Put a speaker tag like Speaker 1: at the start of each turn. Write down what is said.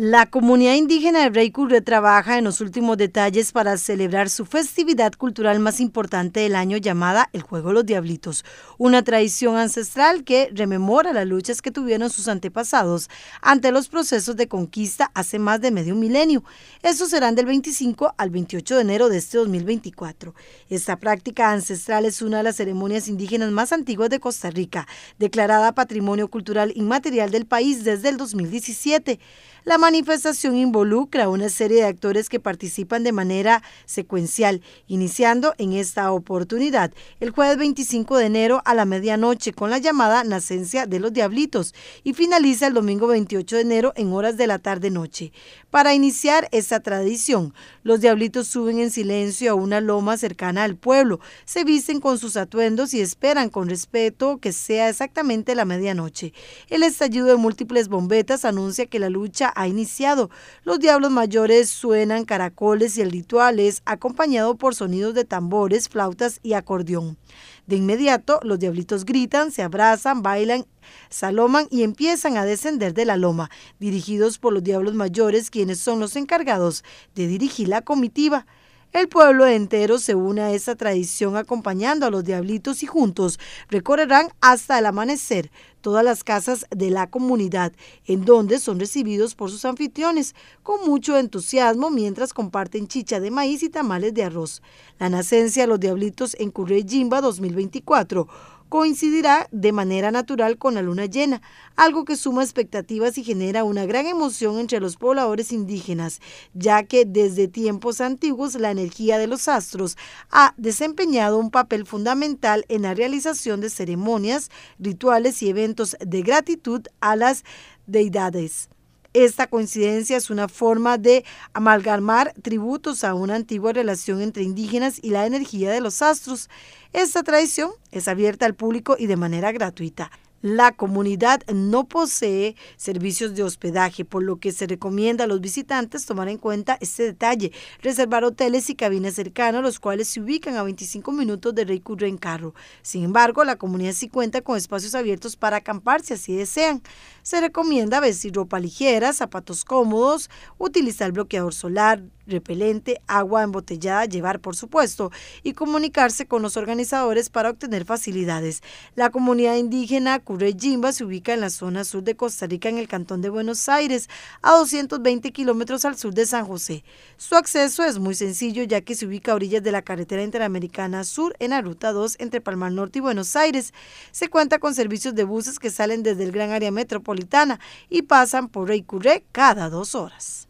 Speaker 1: La comunidad indígena de Reycurre trabaja en los últimos detalles para celebrar su festividad cultural más importante del año llamada el Juego de los Diablitos, una tradición ancestral que rememora las luchas que tuvieron sus antepasados ante los procesos de conquista hace más de medio milenio. Estos serán del 25 al 28 de enero de este 2024. Esta práctica ancestral es una de las ceremonias indígenas más antiguas de Costa Rica, declarada Patrimonio Cultural Inmaterial del país desde el 2017. La manifestación involucra una serie de actores que participan de manera secuencial, iniciando en esta oportunidad el jueves 25 de enero a la medianoche con la llamada Nacencia de los Diablitos y finaliza el domingo 28 de enero en horas de la tarde-noche. Para iniciar esta tradición, los diablitos suben en silencio a una loma cercana al pueblo, se visten con sus atuendos y esperan con respeto que sea exactamente la medianoche. El estallido de múltiples bombetas anuncia que la lucha ha los diablos mayores suenan caracoles y el ritual es acompañado por sonidos de tambores, flautas y acordeón. De inmediato, los diablitos gritan, se abrazan, bailan, saloman y empiezan a descender de la loma, dirigidos por los diablos mayores, quienes son los encargados de dirigir la comitiva. El pueblo entero se une a esa tradición acompañando a los diablitos y juntos recorrerán hasta el amanecer todas las casas de la comunidad, en donde son recibidos por sus anfitriones con mucho entusiasmo mientras comparten chicha de maíz y tamales de arroz. La nacencia de los diablitos en Currey Jimba 2024 coincidirá de manera natural con la luna llena, algo que suma expectativas y genera una gran emoción entre los pobladores indígenas, ya que desde tiempos antiguos la energía de los astros ha desempeñado un papel fundamental en la realización de ceremonias, rituales y eventos de gratitud a las deidades. Esta coincidencia es una forma de amalgamar tributos a una antigua relación entre indígenas y la energía de los astros. Esta tradición es abierta al público y de manera gratuita. La comunidad no posee servicios de hospedaje, por lo que se recomienda a los visitantes tomar en cuenta este detalle, reservar hoteles y cabinas cercanas, los cuales se ubican a 25 minutos de Reykjavik en carro. Sin embargo, la comunidad sí cuenta con espacios abiertos para acampar si así desean. Se recomienda vestir ropa ligera, zapatos cómodos, utilizar bloqueador solar, repelente, agua embotellada llevar, por supuesto, y comunicarse con los organizadores para obtener facilidades. La comunidad indígena Curejimba se ubica en la zona sur de Costa Rica, en el cantón de Buenos Aires, a 220 kilómetros al sur de San José. Su acceso es muy sencillo, ya que se ubica a orillas de la carretera interamericana sur en la ruta 2 entre Palmar Norte y Buenos Aires. Se cuenta con servicios de buses que salen desde el gran área metropolitana y pasan por Rey Curé cada dos horas.